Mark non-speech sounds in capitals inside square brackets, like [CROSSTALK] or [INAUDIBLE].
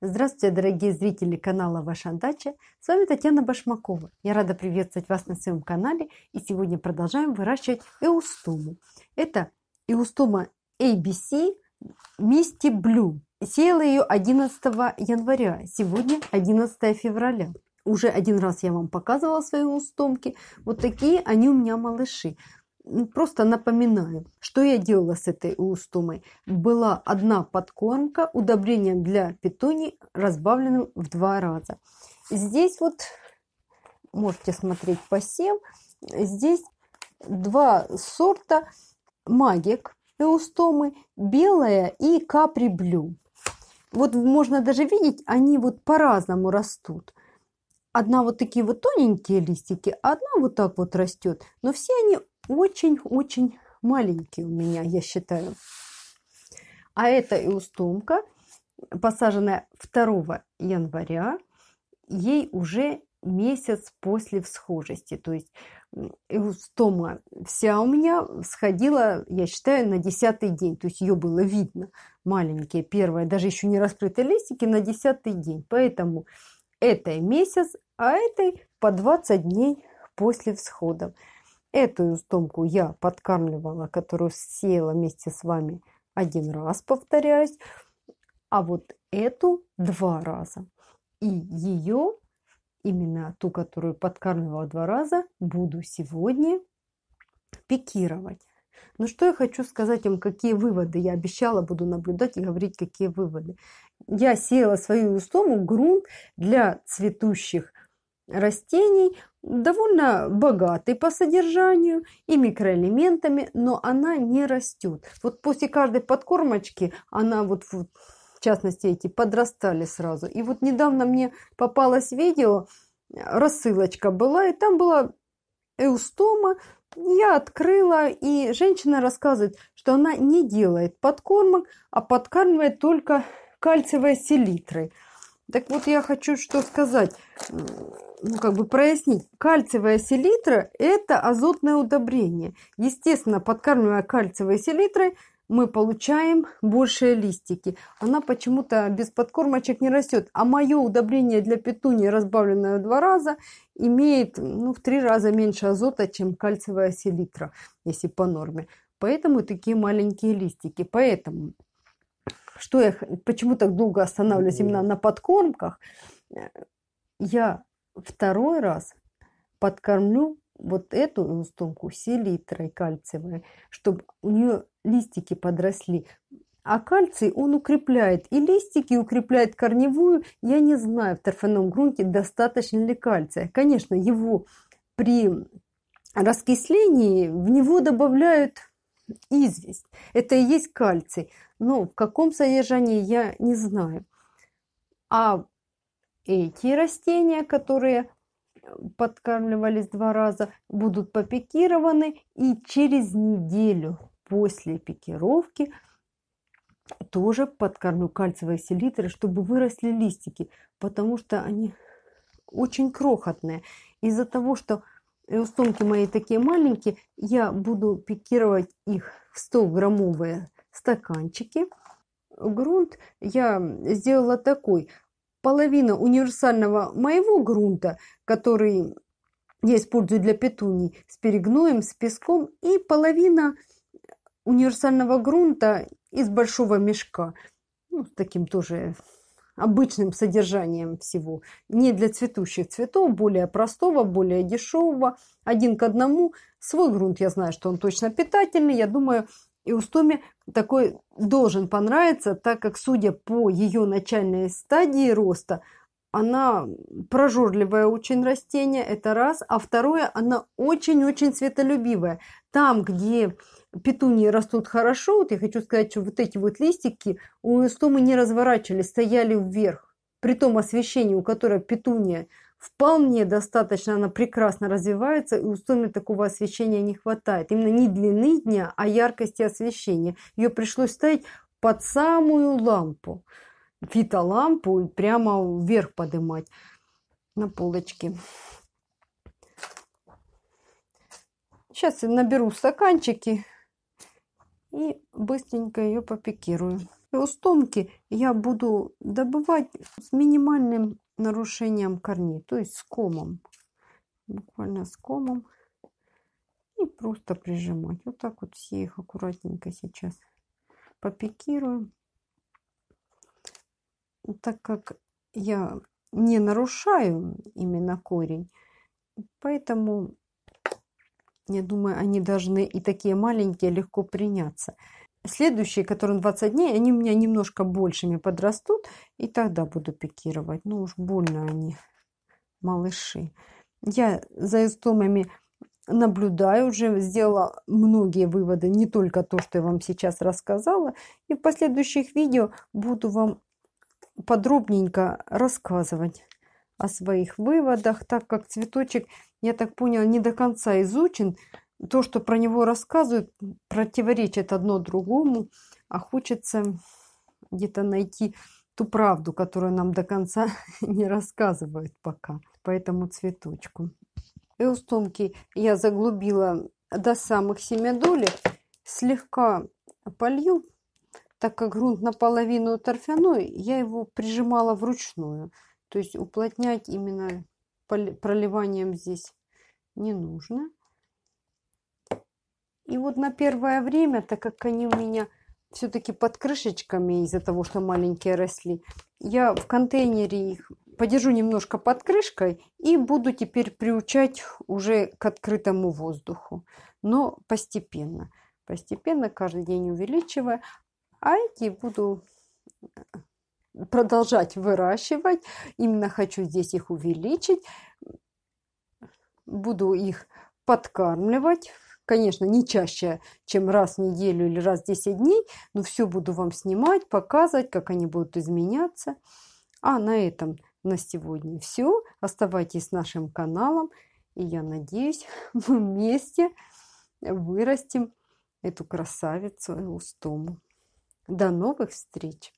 Здравствуйте, дорогие зрители канала Ваша Дача. С вами Татьяна Башмакова. Я рада приветствовать вас на своем канале. И сегодня продолжаем выращивать эустому. Это эустома ABC Misty Blue. Сеяла ее 11 января. Сегодня 11 февраля. Уже один раз я вам показывала свои устомки. Вот такие они у меня малыши просто напоминаю, что я делала с этой улустомой. Была одна подкормка удобрением для питони, разбавленным в два раза. Здесь вот можете смотреть посев. Здесь два сорта магик эустомы, белая и капри блю. Вот можно даже видеть, они вот по-разному растут. Одна вот такие вот тоненькие листики, одна вот так вот растет. Но все они очень-очень маленький у меня, я считаю. А эта эустомка, посаженная 2 января, ей уже месяц после всхожести. То есть эустома вся у меня сходила, я считаю, на десятый день. То есть ее было видно. Маленькие, первые, даже еще не раскрытые листики на десятый день. Поэтому это месяц, а этой по 20 дней после всхода. Эту истомку я подкармливала, которую сеяла вместе с вами один раз, повторяюсь, а вот эту два раза. И ее, именно ту, которую подкармливала два раза, буду сегодня пикировать. Но что я хочу сказать вам, какие выводы я обещала, буду наблюдать и говорить, какие выводы. Я сеяла свою устому грунт для цветущих растений довольно богатый по содержанию и микроэлементами, но она не растет. Вот после каждой подкормочки она вот, вот в частности эти подрастали сразу. И вот недавно мне попалось видео, рассылочка была, и там была эустома. Я открыла, и женщина рассказывает, что она не делает подкормок, а подкармливает только кальциевой селитрой. Так вот, я хочу что сказать ну, как бы прояснить. Кальциевая селитра – это азотное удобрение. Естественно, подкармливая кальциевой селитрой, мы получаем большие листики. Она почему-то без подкормочек не растет. А мое удобрение для петуни, разбавленное в два раза, имеет ну, в три раза меньше азота, чем кальциевая селитра, если по норме. Поэтому такие маленькие листики. Поэтому, что я, почему так долго останавливаюсь именно на подкормках, я второй раз подкормлю вот эту лустонку селитрой кальциевой, чтобы у нее листики подросли. А кальций он укрепляет и листики, укрепляет корневую. Я не знаю, в торфяном грунте достаточно ли кальция. Конечно, его при раскислении в него добавляют известь. Это и есть кальций. Но в каком содержании, я не знаю. А эти растения, которые э, подкармливались два раза, будут попикированы и через неделю после пикировки тоже подкормлю кальциевой селитры, чтобы выросли листики, потому что они очень крохотные. Из-за того, что эустомки мои такие маленькие, я буду пикировать их в 100-граммовые стаканчики. Грунт я сделала такой половина универсального моего грунта, который я использую для петуний, с перегноем, с песком, и половина универсального грунта из большого мешка, ну, с таким тоже обычным содержанием всего, не для цветущих цветов, более простого, более дешевого, один к одному. Свой грунт, я знаю, что он точно питательный, я думаю, и Устоме такой должен понравиться, так как, судя по ее начальной стадии роста, она прожорливое очень растение, это раз. А второе, она очень-очень светолюбивая. Там, где петунии растут хорошо, вот я хочу сказать, что вот эти вот листики у устомы не разворачивались, стояли вверх. При том освещении, у которого петуния вполне достаточно, она прекрасно развивается, и у суммы такого освещения не хватает. Именно не длины дня, а яркости освещения. Ее пришлось ставить под самую лампу, фитолампу, и прямо вверх поднимать на полочке. Сейчас я наберу стаканчики и быстренько ее попикирую. И устомки я буду добывать с минимальным нарушением корней, то есть с комом. Буквально с комом. И просто прижимать. Вот так вот все их аккуратненько сейчас попикируем. Так как я не нарушаю именно корень, поэтому я думаю, они должны и такие маленькие легко приняться. Следующие, которым 20 дней, они у меня немножко большими подрастут, и тогда буду пикировать. Ну уж больно они, малыши. Я за эстомами наблюдаю, уже сделала многие выводы, не только то, что я вам сейчас рассказала. И в последующих видео буду вам подробненько рассказывать о своих выводах, так как цветочек, я так поняла, не до конца изучен, то, что про него рассказывают, противоречит одно другому, а хочется где-то найти ту правду, которую нам до конца [LAUGHS] не рассказывают пока по этому цветочку. Эустомки я заглубила до самых семядолек, слегка полью, так как грунт наполовину торфяной, я его прижимала вручную. То есть уплотнять именно проливанием здесь не нужно. И вот на первое время, так как они у меня все-таки под крышечками из-за того, что маленькие росли, я в контейнере их подержу немножко под крышкой и буду теперь приучать уже к открытому воздуху. Но постепенно, постепенно, каждый день увеличивая. А эти буду э, продолжать выращивать. Именно хочу здесь их увеличить. Буду их подкармливать конечно, не чаще, чем раз в неделю или раз в 10 дней, но все буду вам снимать, показывать, как они будут изменяться. А на этом на сегодня все. Оставайтесь с нашим каналом, и я надеюсь, [LAUGHS] мы вместе вырастим эту красавицу устому. До новых встреч!